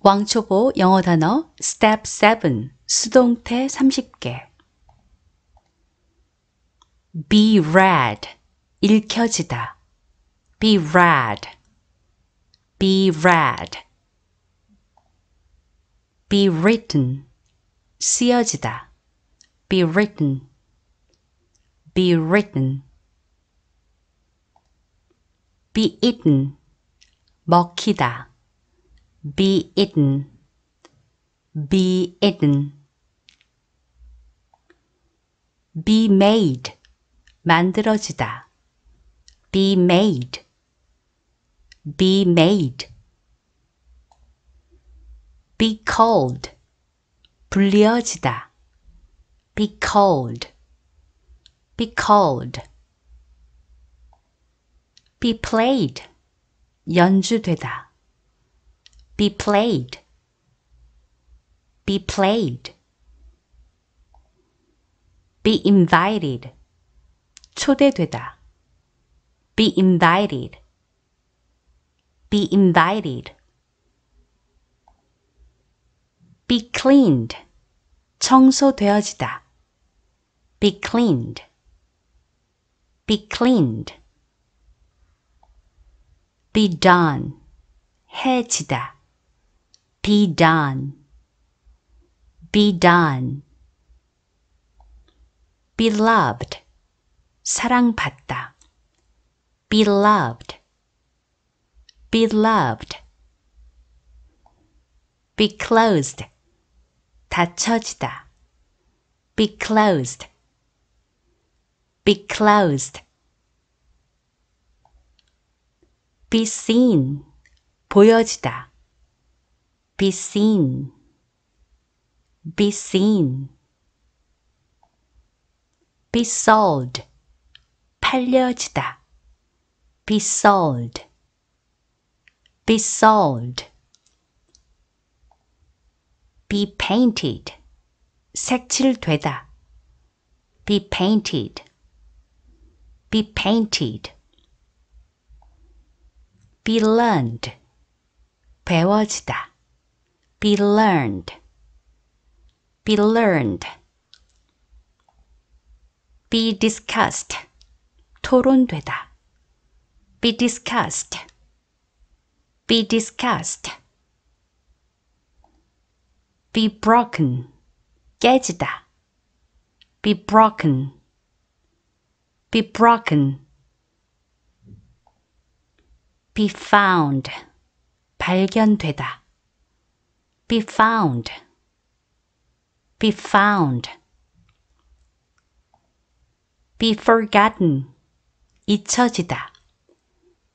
왕초보 영어 단어 step 7 수동태 30개 be read 읽혀지다 be read be read be written 쓰여지다 be written be written be eaten 먹히다 be eaten be eaten be made 만들어지다 be made be made be called 불려지다 be called be called be played 연주되다 be played be played be invited 초대되다 be invited be invited be cleaned 청소되어지다 be cleaned be cleaned be done 해지다 be done. Be done. Beloved. 사랑받다. Beloved. Beloved. Be closed. 닫혀지다. Be closed. Be closed. Be seen. 보여지다. Be seen. Be seen. Be sold. 팔려지다. Be sold. Be sold. Be painted. 색칠되다. Be painted. Be painted. Be learned. 배워지다. Be learned. Be learned. Be discussed. 토론되다. Be discussed. Be discussed. Be broken. 깨지다. Be broken. Be broken. Be found. 발견되다 be found, be found, be forgotten, 잊혀지다,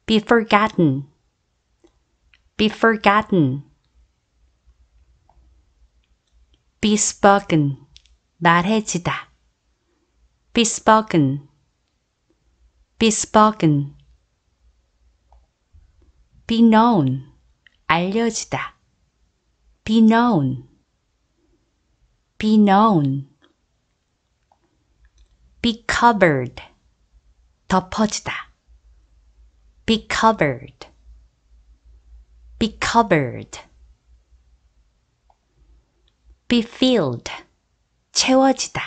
be forgotten, be forgotten, be spoken, 말해지다, be spoken, be spoken, be known, 알려지다, be known. Be known. Be covered. 덮어지다. Be covered. Be covered. Be filled. 채워지다.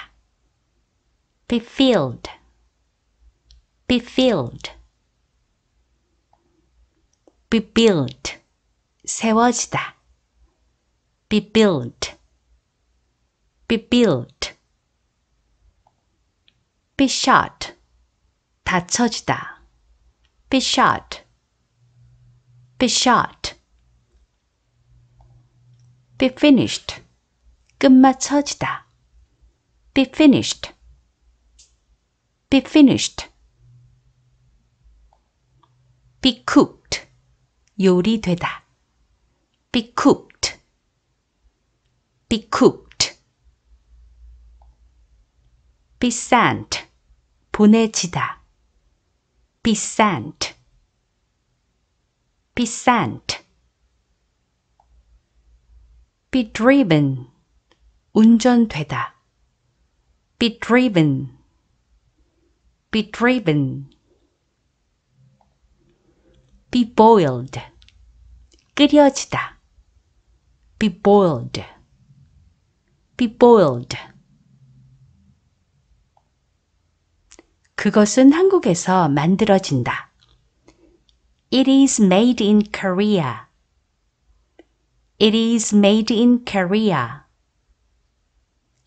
Be filled. Be filled. Be built. 세워지다 be built, be built. be shot, 다쳐지다, be shot, be shot. be finished, 끝마쳐지다, be finished, be finished. be cooked, 요리되다, be cooked. be cooked, be sent, 보내지다, be sent, be sent, be driven, 운전되다, be driven, be driven, be boiled, 끓여지다, be boiled. be boiled. 그것은 한국에서 만들어진다. It is made in Korea. It is made in Korea.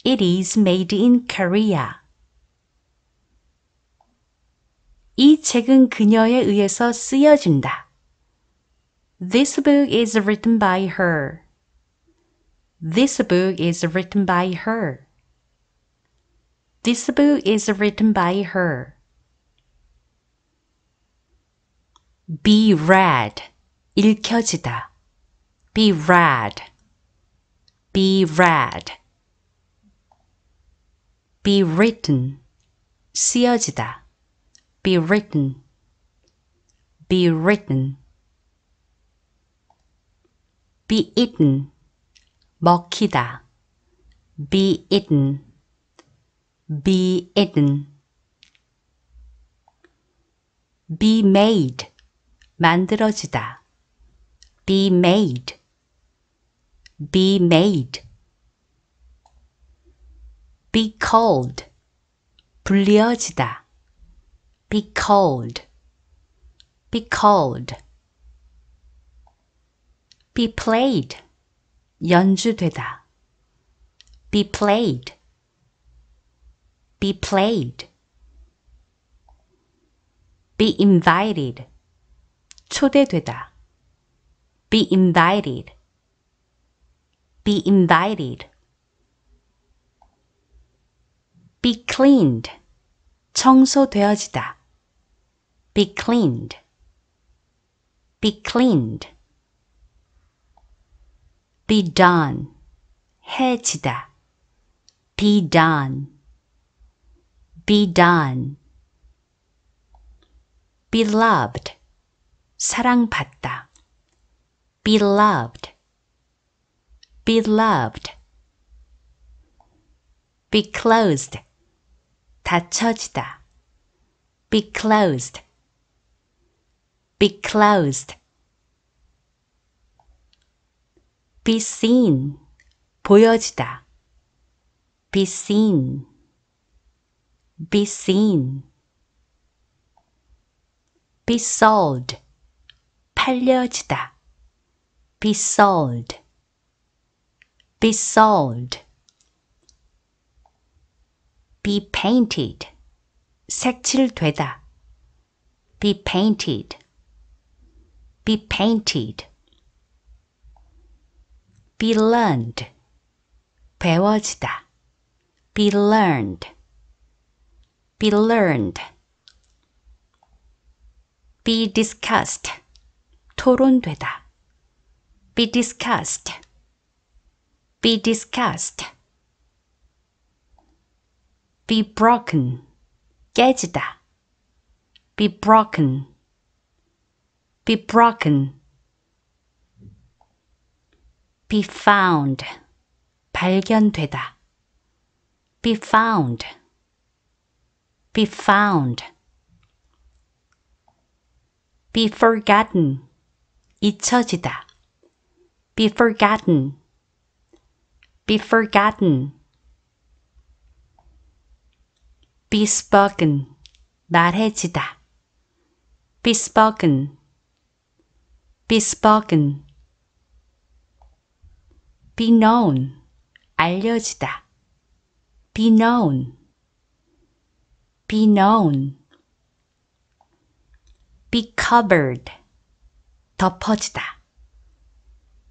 It is made in Korea. 이 책은 그녀에 의해서 쓰여진다. This book is written by her. This book is written by her. This book is written by her. Be read. 읽혀지다. Be read. Be read. Be written. 쓰여지다. Be written. Be written. Be eaten. 먹히다 be eaten be eaten be made 만들어지다 be made be made be called 불려지다 be called be called be played 연주되다 be played be played be invited 초대되다 be invited be invited be cleaned 청소되어지다 be cleaned be cleaned be done 해지다 be done be done be loved 사랑받다 be loved be loved be closed 닫혀지다 be closed be closed be seen 보여지다 be seen be seen be sold 팔려지다 be sold be sold be painted 색칠되다 be painted be painted be learned 배워지다 be learned be learned be discussed 토론되다 be discussed be discussed be broken 깨지다 be broken be broken be found 발견되다 be found be found be forgotten 잊혀지다 be forgotten be forgotten be spoken 말해지다 be spoken be spoken be known 알려지다 be known be known be covered 덮어지다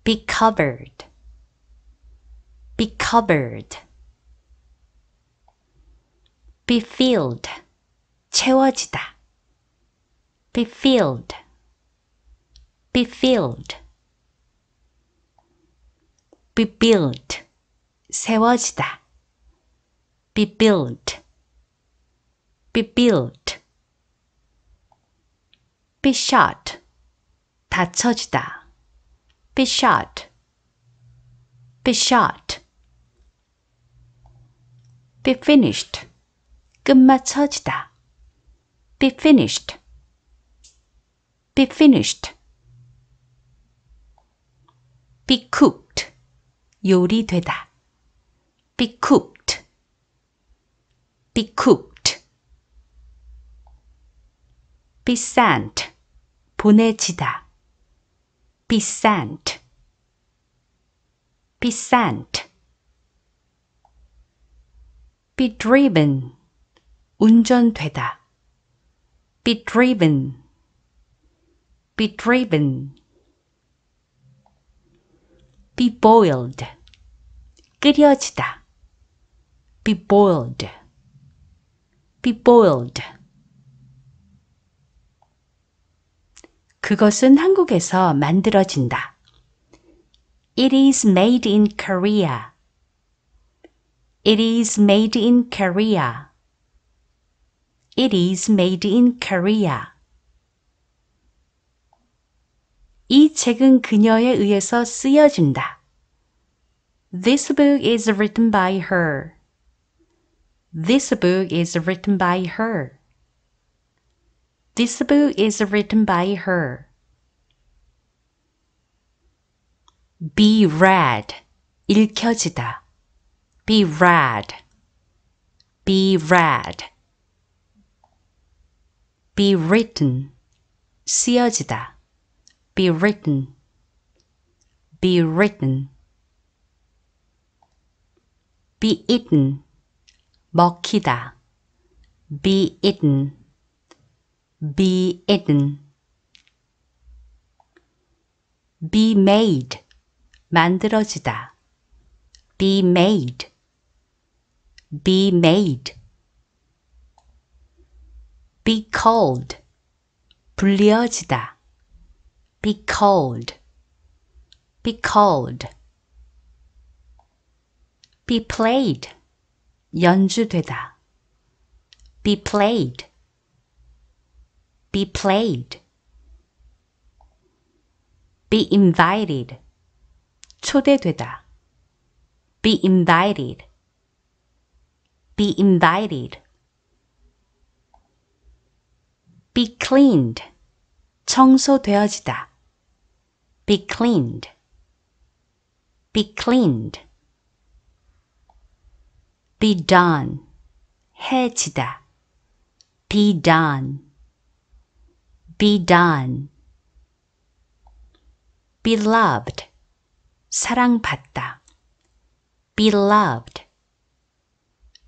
be covered be covered be filled 채워지다 be filled be filled be built 세워지다 be built be built be shot 다쳐지다 be shot be shot be finished 끝마쳐지다 be finished be finished be cooked 요리되다. be cooked, be cooked, be sent, 보내지다. be sent, be sent, be driven, 운전되다. be driven, be driven, be boiled. 끓여지다. be boiled, be boiled. 그것은 한국에서 만들어진다. It is made in Korea. It is made in Korea. It is made in Korea. 이 책은 그녀에 의해서 쓰여진다. This book is written by her. This book is written by her. This book is written by her. Be read. 읽혀지다. Be read. Be read. Be written. 쓰여지다. Be written. Be written be eaten 먹히다 be eaten be eaten be made 만들어지다 be made be made be called 불려지다 be called be called be played 연주되다 be played be played be invited 초대되다 be invited be invited be cleaned 청소되어지다 be cleaned be cleaned be done 해지다 be done be done be loved 사랑받다 be loved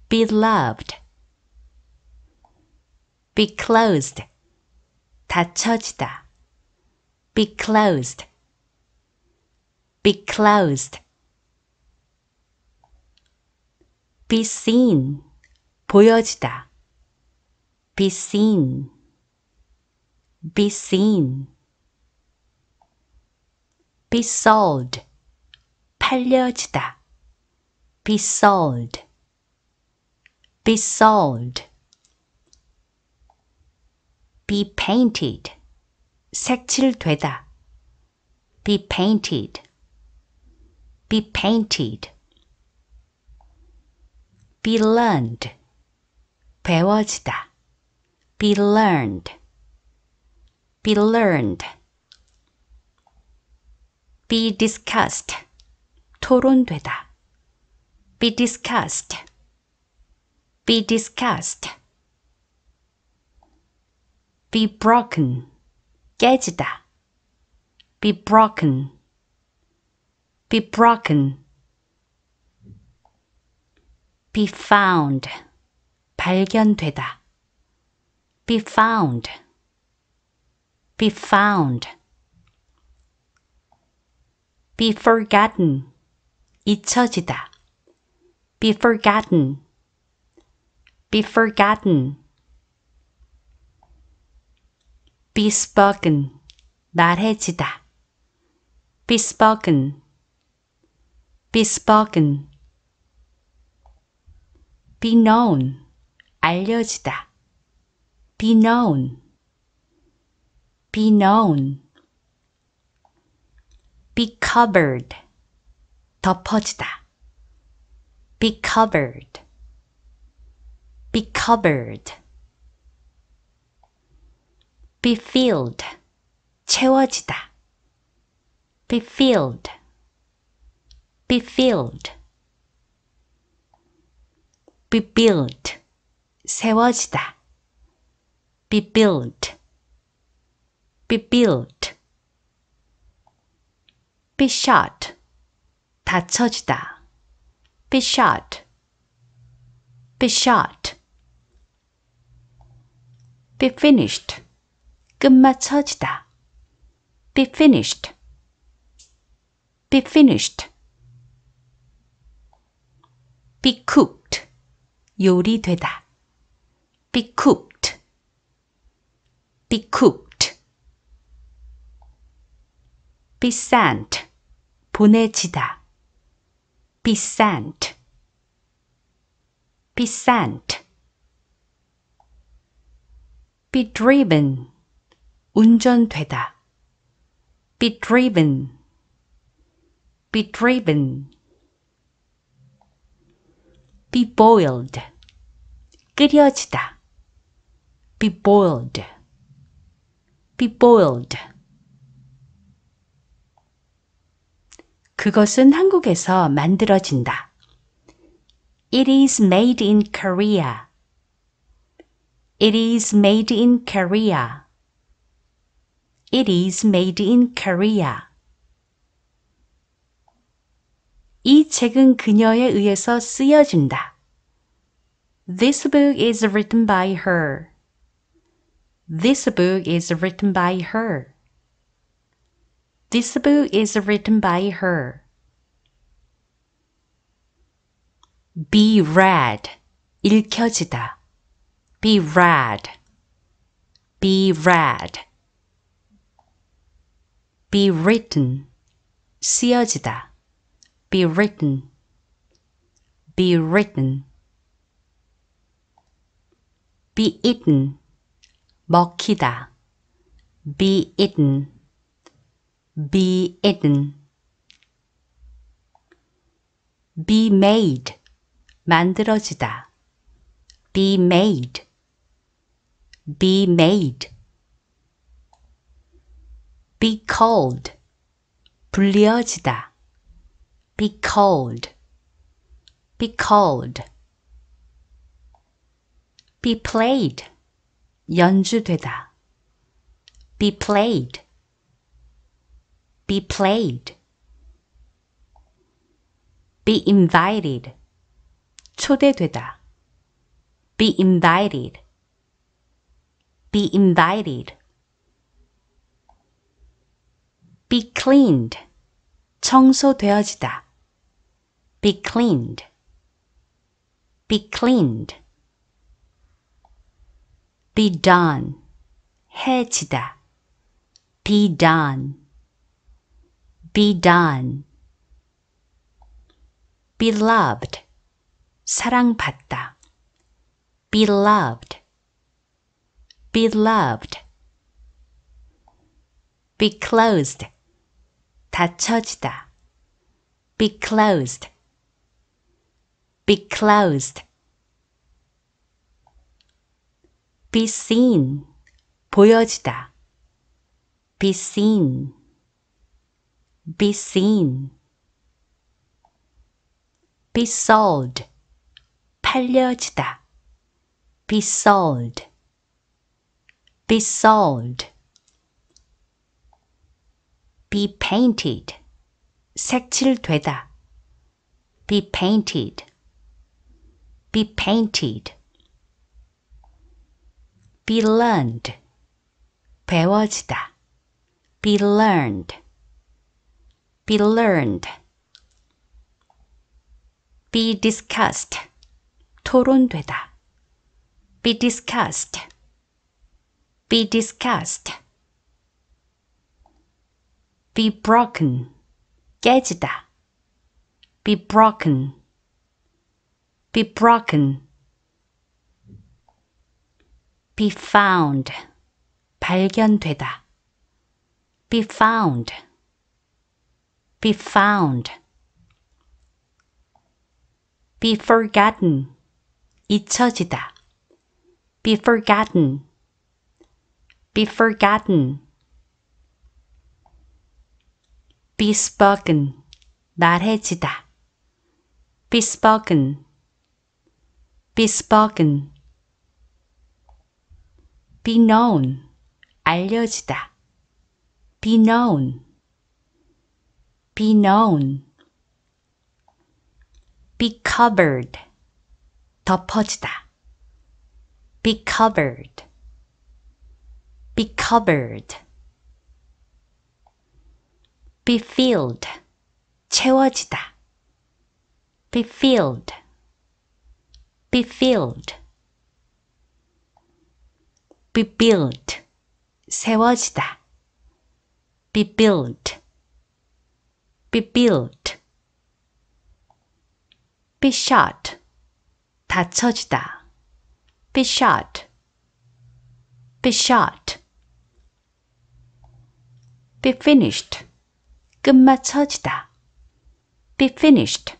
be loved be closed 닫혀지다 be closed be closed be seen 보여지다 be seen be seen be sold 팔려지다 be sold be sold be painted 색칠되다 be painted be painted be learned 배워지다 be learned be learned be discussed 토론되다 be discussed be discussed be broken 깨지다 be broken be broken be found 발견되다 be found be found be forgotten 잊혀지다 be forgotten be forgotten be spoken 나해지다 be spoken be spoken be known, 알려지다 be known be known be covered 덮어지다 be covered be covered be filled 채워지다 be filled be filled be built 세워지다 be built be built be shot 다쳐지다 be shot be shot be finished 끝마쳐지다 be finished be finished be cooked 요리되다. be cooked, be cooked. be sent, 보내지다. be sent, be sent. be driven, 운전되다. be driven, be driven. be boiled, 끓여지다. be boiled, be boiled. 그것은 한국에서 만들어진다. It is made in Korea. It is made in Korea. It is made in Korea. 이 책은 그녀에 의해서 쓰여진다. This book is written by her. This book is written by her. This book is written by her. Be read. 읽혀지다. Be read. Be read. Be written. 쓰여지다. Be written. Be written. be eaten, 먹히다, be eaten, be eaten, be made, 만들어지다, be made, be made, be called, 불려지다, be called, be called. be played 연주되다 be played be played be invited 초대되다 be invited be invited be cleaned 청소되어지다 be cleaned be cleaned be done 해지다 be done be done be loved 사랑받다 be loved be loved be closed 닫혀지다 be closed be closed be seen 보여지다 be seen be seen be sold 팔려지다 be sold be sold be painted 색칠되다 be painted be painted be learned 배워지다 be learned be learned be discussed 토론되다 be discussed be discussed be broken 깨지다 be broken be broken be found 발견되다 be found be found be forgotten 잊혀지다 be forgotten be forgotten be spoken 나해지다 be spoken be spoken be known, 알려지다 be known be known be covered 덮어지다 be covered be covered be filled 채워지다 be filled be filled be built 세워지다 be built be built be shot 다쳐지다 be shot be shot be finished 끝마쳐지다 be finished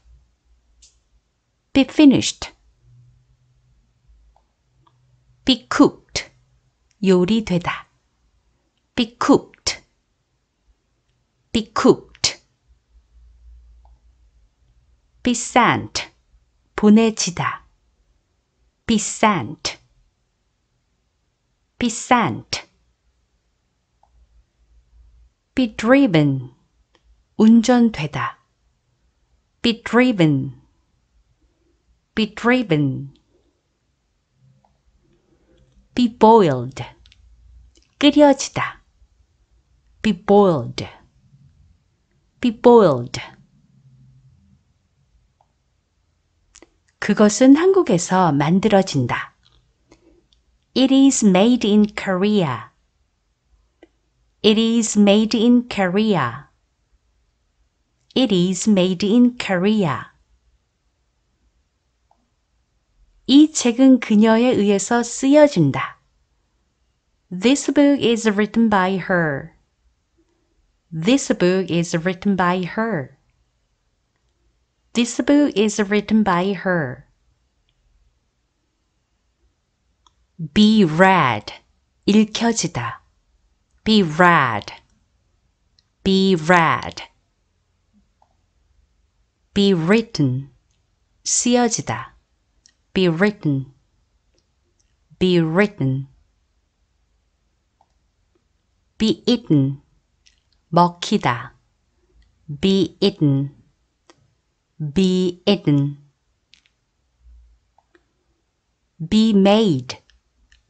be finished be cooked 요리되다. be cooked, be cooked. be sent, 보내지다. be sent, be sent. be driven, 운전되다. be driven, be driven. be boiled, 끓여지다, be boiled, be boiled. 그것은 한국에서 만들어진다. It is made in Korea. It is made in Korea. It is made in Korea. 이 책은 그녀에 의해서 쓰여진다. This book is written by her. This book is written by her. This book is written by her. be read 읽혀지다 be read be read be written 쓰여지다 be written, be written, be eaten, 먹히다, be eaten, be eaten, be made,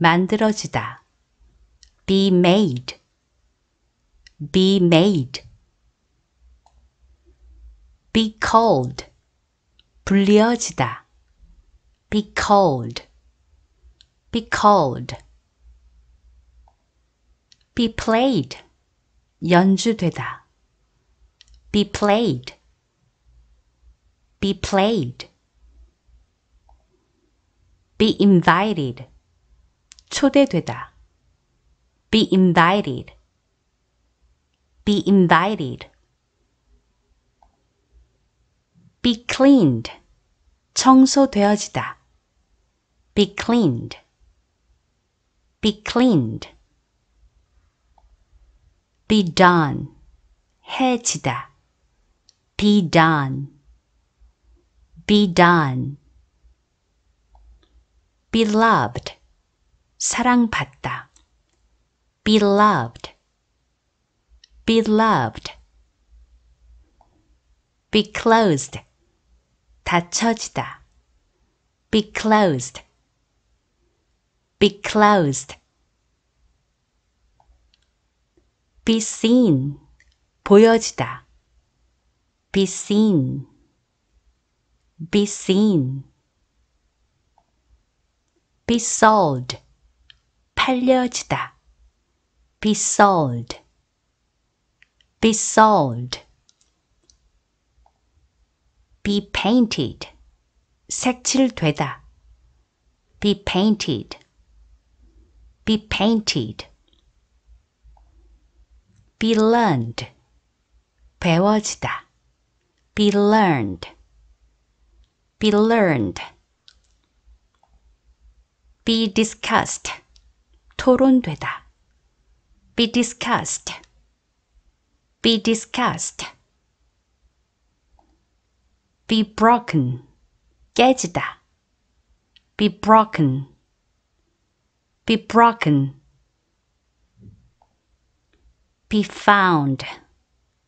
만들어지다, be made, be made, be called, 불려지다, be cold. Be cold. Be played. 연주되다. Be played. Be played. Be invited. 초대되다. Be invited. Be invited. Be cleaned. 청소되어지다. Be cleaned. Be cleaned. Be done. 해지다. Be done. Be done. Be loved. 사랑받다. Be loved. Be loved. Be closed. 닫혀지다. Be closed. Be closed. Be seen. 보여지다. Be seen. Be seen. Be sold. 팔려지다. Be sold. Be sold. Be painted. 색칠되다. Be painted be painted, be learned, 배워지다, be learned, be learned, be discussed, 토론되다, be discussed, be discussed, be broken, 깨지다, be broken be broken, be found,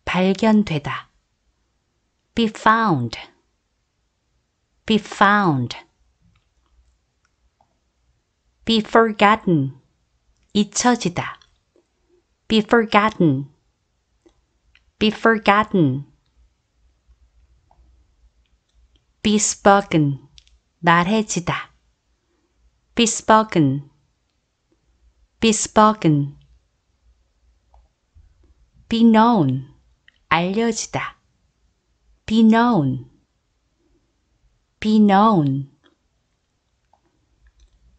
발견되다, be found, be found, be forgotten, 잊혀지다, be forgotten, be forgotten, be spoken, 나해지다 be spoken bespoken be known 알려지다 be known be known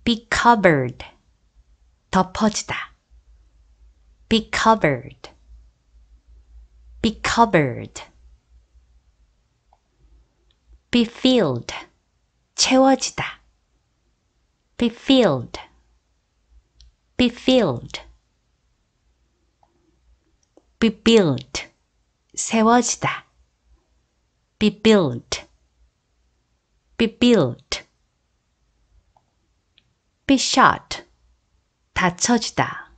be covered 덮어지다 be covered be covered be filled 채워지다 be filled be filled, be built, 세워지다, be built, be built, be shot, 다쳐지다,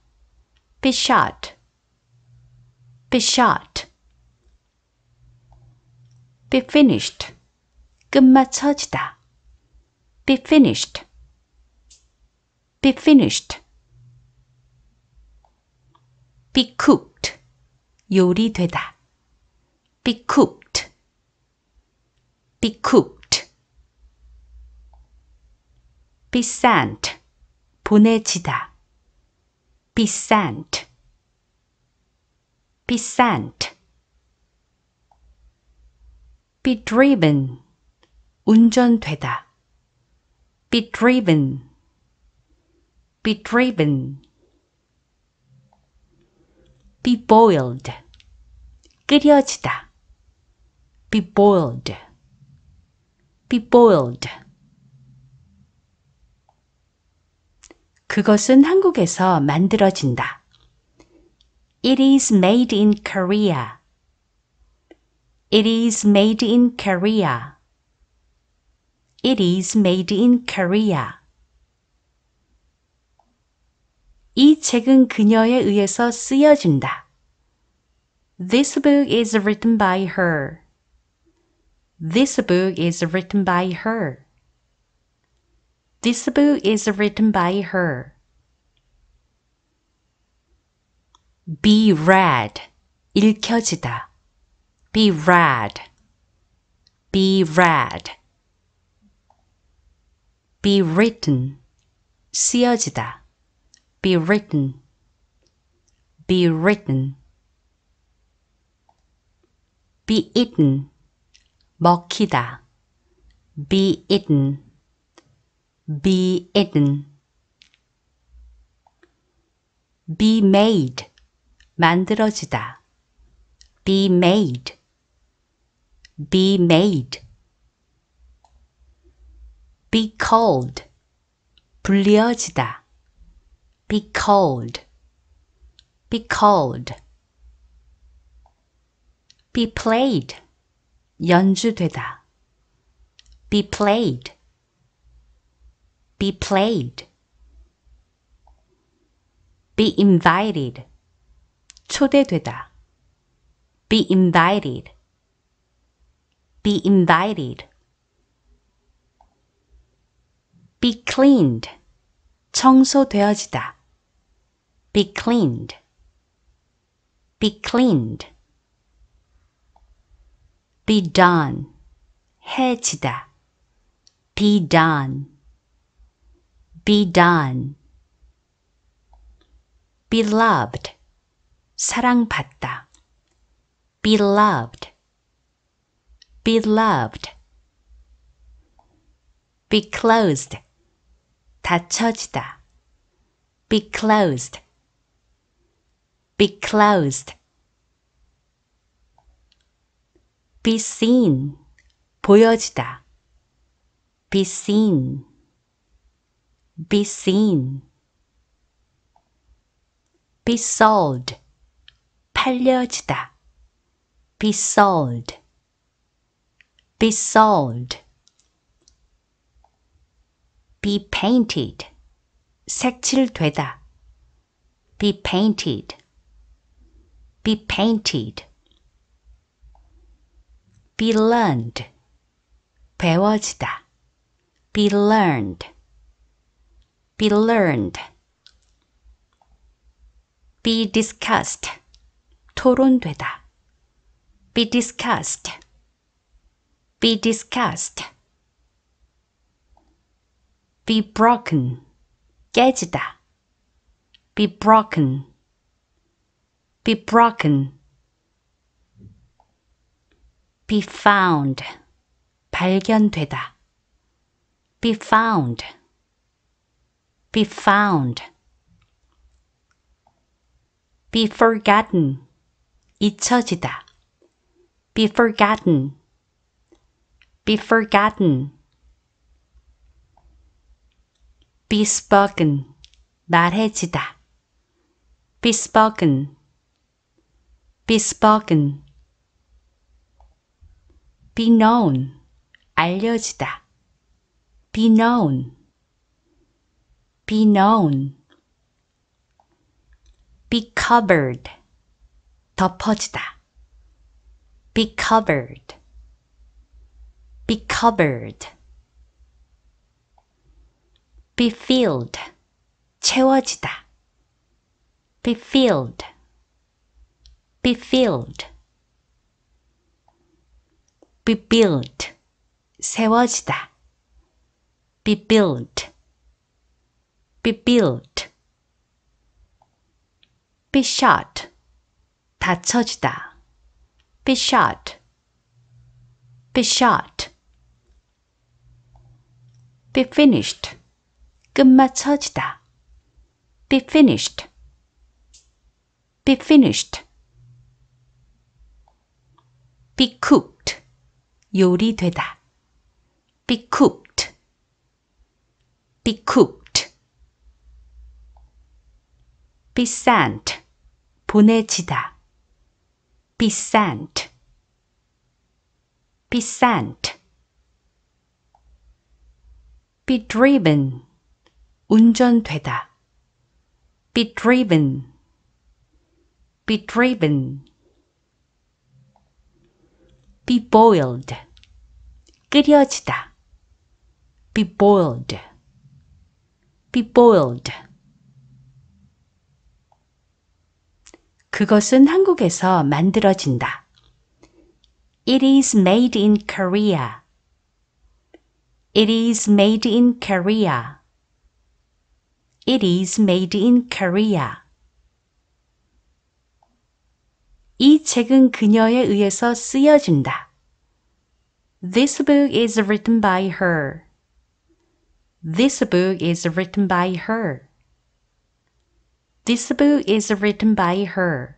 be shot, be shot, be finished, 끝마쳐지다, be finished, be finished. be cooked 요리되다 be cooked be cooked be sent 보내지다 be sent be sent be driven 운전되다 be driven be driven be boiled 끓여지다 be boiled be boiled 그것은 한국에서 만들어진다. It is made in Korea. It is made in Korea. It is made in Korea. 이 책은 그녀에 의해서 쓰여진다. This book is written by her. This book is written by her. This book is written by her. Be read. 읽혀지다. Be read. Be read. Be written. 쓰여지다. be written, be written, be eaten, 먹히다, be eaten, be eaten, be made, 만들어지다, be made, be made, be called, 불리어지다. Be cold. Be cold. Be played. 연주되다. Be played. Be played. Be invited. 초대되다. Be invited. Be invited. Be cleaned. 청소되어지다. Be cleaned. Be cleaned. Be done. 해지다. Be done. Be done. Be loved. 사랑받다. Be loved. Be loved. Be closed. 닫혀지다. Be closed. Be closed. Be seen. 보여지다. Be seen. Be seen. Be sold. 팔려지다. Be sold. Be sold. Be painted. 색칠되다. Be painted be painted. be learned 배워지다 be learned be learned be discussed 토론되다 be discussed be discussed be broken 깨지다 be broken be broken, be found, 발견되다, be found, be found, be forgotten, 잊혀지다, be forgotten, be forgotten, be spoken, 말해지다, be spoken, be spoken. be known 알려지다 be known be known be covered 덮어지다 be covered be covered be filled 채워지다 be filled be filled be built 세워지다 be built be built be shot 다쳐지다 be shot be shot be finished 끝마쳐지다 be finished be finished be cooked 요리되다 be cooked be cooked be sent 보내지다 be sent be sent be driven 운전되다 be driven be driven be boiled, 끓여지다, be boiled, be boiled. 그것은 한국에서 만들어진다. It is made in Korea. It is made in Korea. It is made in Korea. 이 책은 그녀에 의해서 쓰여진다. This book is written by her. This book is written by her. This book is written by her.